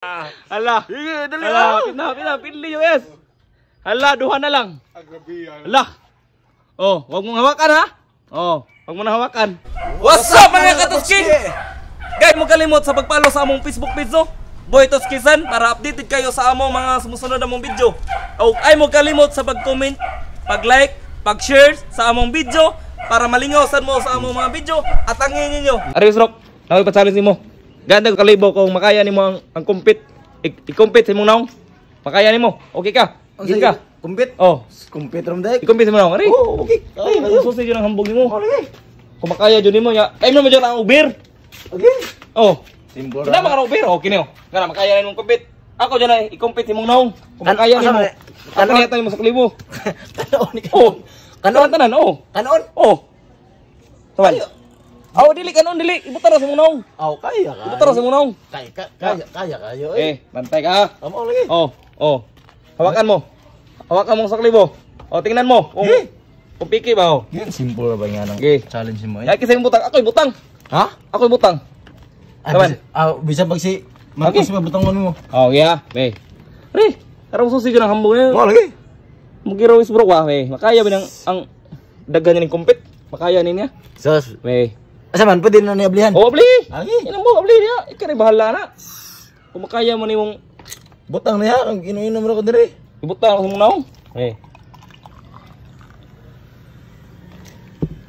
Ah. Ala. Dali ah. na. pinaw, pinaw, pinli US. Ala, duha na lang. Agrabiya. Ah. Ala. Oh, wag mong hawakan ha. Oh, wag mo na hawakan. What's up mga katuski? Guys, mo kalimot sa pagpalo sa among Facebook page no. Oh. Boy Tuskisan para updated kayo sa among mga sumusunod among video. Oh, ay mo kalimot sa pag-comment, pag-like, pag-share sa among video para malingaw mo sa among mga video at ang ninyo. Arius Rock, naway pa challenge nimo. Ganda ko kalibo kung makaya nimo ang, ang compete. I-compete mo naong. Makaya nimo. Okay ka. Okay ka. Compete? Oh. Compete ram dai. I-compete mo naong. Ari. Oh, okay. Ay, nasusi jud ang hambog nimo. Oh, okay. Kung makaya jo nimo ya. Ay, mo jo nang ubir. Okay. Oh. Simple. Kada makara ubir, okay niyo. Kada makaya nimo compete. Ako jo na i-compete mo naong. Kung makaya ano, nimo. Eh, ang kaniyata nimo sa kalibo. Kanoon ni Oh. Kanon tanan, oh. Kanon? Oh. Tawal. Aw oh, dili kanon dili, ibuta ra sa munong. Aw oh, kaya ka. Ibuta ra sa munong. Kaya kaya kaya kayo eh. Eh, bantay ka. Amo lagi. Oh, oh. Hawakan mo. Hawakan mo sa klibo. Oh, tingnan mo Oh. hey. kung piki ba oh. Yan simple ba nga nang challenge mo eh. Kaya kasi butang, ako'y butang. Ha? Ako'y butang. Naman. Ah, ah, bisa pag si Marcos okay. butang mo. Oh, yeah. Be. Re, araw susi ka ng hambo eh. Mo oh, lagi. Mugiro is bro wa, ah, be. Makaya ba ang ang daghan ni compete? Makaya niya. Sus. Be. Asaman pwede na niya blihan. Oo, oh, bli. Ani, ah, inom mo bli niya. Ikari bahala na. Kumakaya mo mong... butang niya ang inuinom ra ko dire. Butang mong naong. Eh.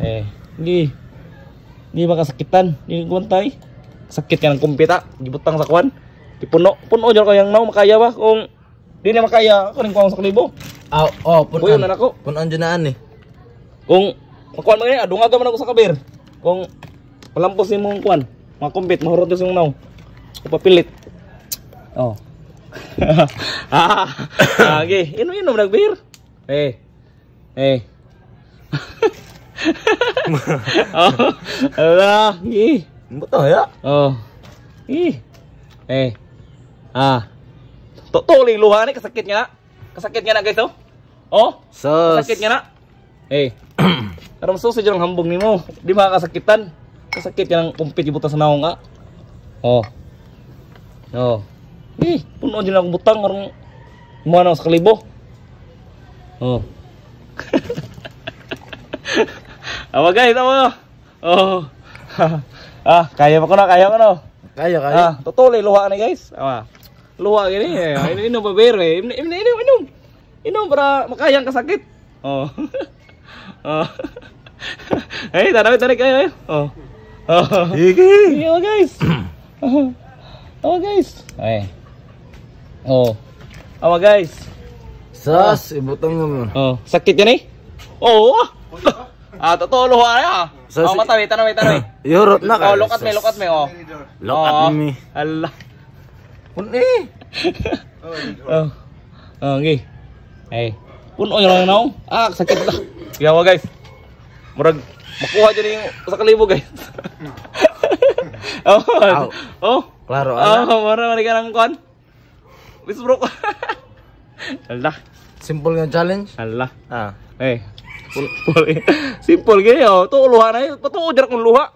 Eh, kan di. Di makasakitan, di guantay. Sakit ka ng kumpita, gibutang sa kwan. Dipuno, puno jor ko yang naong makaya ba kung di na makaya ako rin ko sa kalibo. Aw, oh, punan Kuyo na nako. Puno jud naan ni. Kung Kuan mga adunga ka man ako sa kabir. Kung Palampos ni mong kuan. Mga kumbit, mahurot yung sungnaw. Upapilit. Oh. ah, okay. Ah, inom inom nag beer. Eh. Eh. oh. Ala, gi. Betul ya? Oh. Ih. Eh. Ah. Tutuloy luha ni kasakit nga Kasakit nga na guys oh. Oh. Sus. Kasakit nga na. Eh. Karon susi hambung hambog nimo. Di makakasakitan. Kasakit ka ng kumpit yung butang sa naong ka. Oh. Oh. Eh, puno din akong butang. Karong mga sa kalibo. Oh. Awa guys, awa. Oh. ah, kaya pa ko na, kaya ko na. Kaya, kaya. Ah, tutuloy, luha na guys. Awa. Luha gini. Ino ba bero eh. Ino, ino, ino. Ino para makayang kasakit. Oh. oh. Hey, tarik, tarik kayo eh. Oh. Sige. Sige, oh guys. Oh, oh guys. Okay. Oh. Awa oh, guys. Sas, ibutang mo. Oh, sakit yan eh. Oo. Oh. Ah, totoo luha ah. na. Sas, oh, mata, wait, tanong, wait, tanong. Yorot na ka. Oh, look at me, look at me, oh. Look at oh. me. Ala. Puni. Eh. oh. Oh, okay. Hey. Puno nyo lang na. Ah, sakit na. Yawa guys. Murag, makuha dyan yung sa kalibo guys oh, Aw. oh. Klaro Oh, mara mari kanang kon. Wis bro. Alah. Simple nga challenge. Alah. Ah. Eh. Simple. Simple ge yo. Tu luha na tu jar kun luha.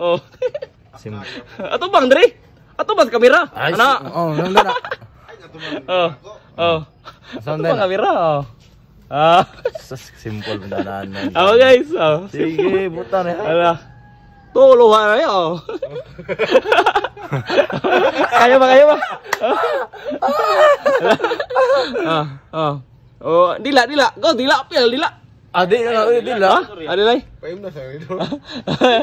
Oh. Simple. Ato bang dri. Ato bas kamera? Ana. Oh, nang nanda na. Oh. Oh. Ato bang kamera? Oh. Ah, simple pendanahan. Oh guys, oh. Sige, buta na. Alah. Tolo ha kayo. kaya ba kaya ba? ah, ah. Oh, dila dila. Go dila pel dila. Adi ano, ah, na ako dila. Adi lay. Paim na sa ito.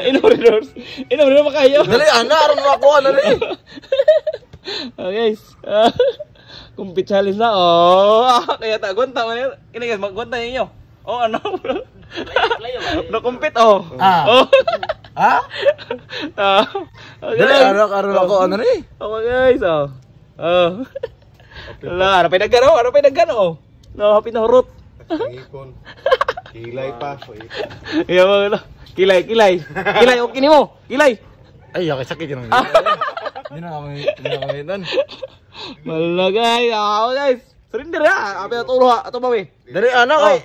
Ino ridors. Ino ridors pa kayo. Dali ana aron mo ako ana oh, Guys. Okay. Ah, Kung pitchalis na, oh, ah, kaya ta, gwanta mo yun. guys, magwanta ninyo. Oh, ano? Layo, layo. Nakumpit, oh. Ah. Oh. Ha? Ah. Okay. Oh, Dali, araw-araw ako, oh. ano na eh. Okay oh, guys, oh. Oh. Wala, ano pa yung nagano? Ano pa yung nagano? No, happy na hurot. Ipon. Kilay pa. Iya mo, ano? Kilay, kilay. Kilay, okay ni mo. Kilay. Ay, okay, sakit yun. Ah. Hindi na kami, hindi na kami nun. Wala guys, ako ah, guys. Surrender ha, ah. api na tulo ha. Ito ba, we? Dari, ano, kay?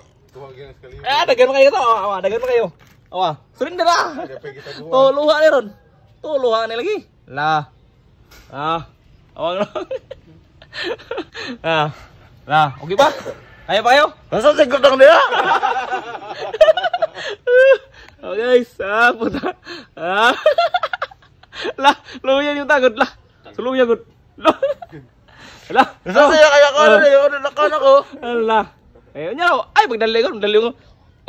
Eh, dagan mo kayo ito. Dagan mo kayo. Awa, surrender ah. Tuh luha ni ron. To luha ni lagi. Lah. Ah. Awang lang. ah. La, okay ba? Kaya pa kayo? Nasa sigurdo ko nila. oh guys, ah, puta. Ah. la, yang yung tagod la. Suluya gud. La. Lah. Nasa saya kaya ko na yun, nakan ako. La. Eh, nya ay pagdali ko, dali ko.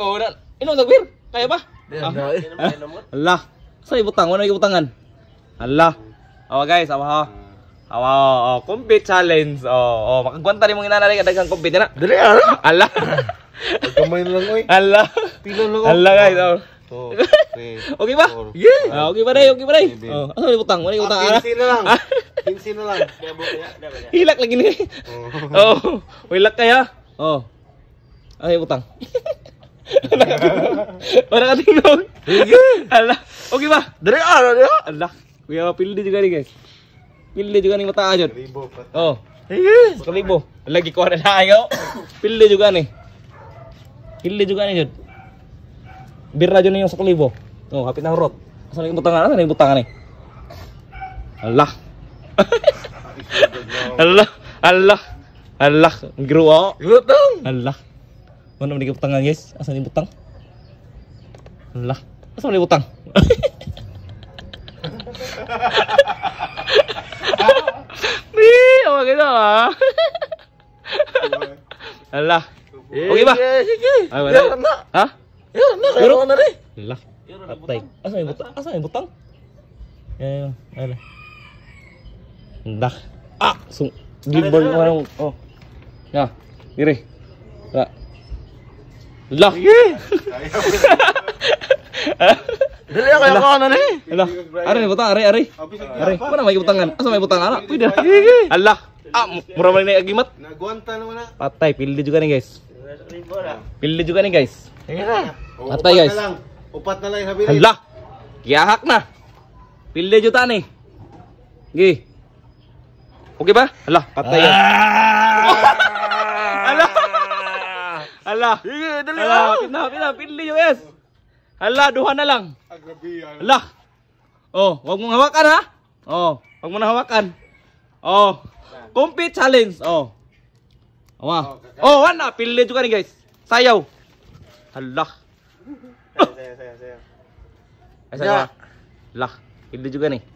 Oh, ini Ino sagbir. Kayak apa? Ah, ala. Sa ibutang wala ibutangan. Ala. Oh guys, awa ha. Awa, oh, compete challenge. Oh, oh, makagwanta ni mong inanari kadaghang compete na. Dili ah, ala. Ala. Kamay lang oy. Ala. Pilo lang. Oh. Ala guys. Oh. okay. ba? Yeah. Ah, okay ba dai? Okay ba dai? Oh, asa ni butang? Wala utang. Ah, ah. na lang. Pinsin na lang. Hilak lagi ni. Eh. Oh. Oh, hilak kaya. Oh. Ay butang. orang katinong gitu. Allah iya. alah oke pak dari ada ya alah kuya pilih juga nih guys pilih juga nih mata aja oh iya. Kelibo, lagi keluar ada ayo. Pilih juga nih. Pilih juga nih, Jod. Bir aja nih yang sekelibo. Tuh, hapit nang rot. Asal yang butangan, asal yang butangan nih. Allah. Allah, Allah, Allah. Oh. dong Allah. Mana meniki kan guys, asal ini putang. Lah, asal ini putang. ni apa gitu ah? Lah. Oke, Pak. Ayo, ya, nak? Ya, nak ya, nak Lah. Asal ini putang, asal ini putang. Ya, ya, ya. Dah. Ah, sung. Gimbal orang. Oh. ya, diri. tak Laki! Dili ako yung ano ni. Eh. Ala. Ari ni butang, ari ari. Ari, mana may butangan? Asa may butang ana? Uy, Allah. Ah, mura man ni agimat. Naguanta naman na. Patay, pildi juga ni guys. Pildi juga ni guys. Patay guys. Upat na lang habilin. Allah. Giyahak na. Pildi juta ni. Gi. Okay ba? Allah, patay guys. Ah! Ala. Sige, dali Ala, na. Pinapin na, pinli yung S. Ala, duha na lang. Agrabiya. Ah. Ala. Oh, wag mong hawakan ha. Oh, wag mo na hawakan. Oh. Compete challenge. Oh. Awa. Oh, oh wala. Pinli juga ni guys. Sayaw. Ala. Sayaw, sayaw, sayaw. sayaw. Lah, eh, pinli juga ni.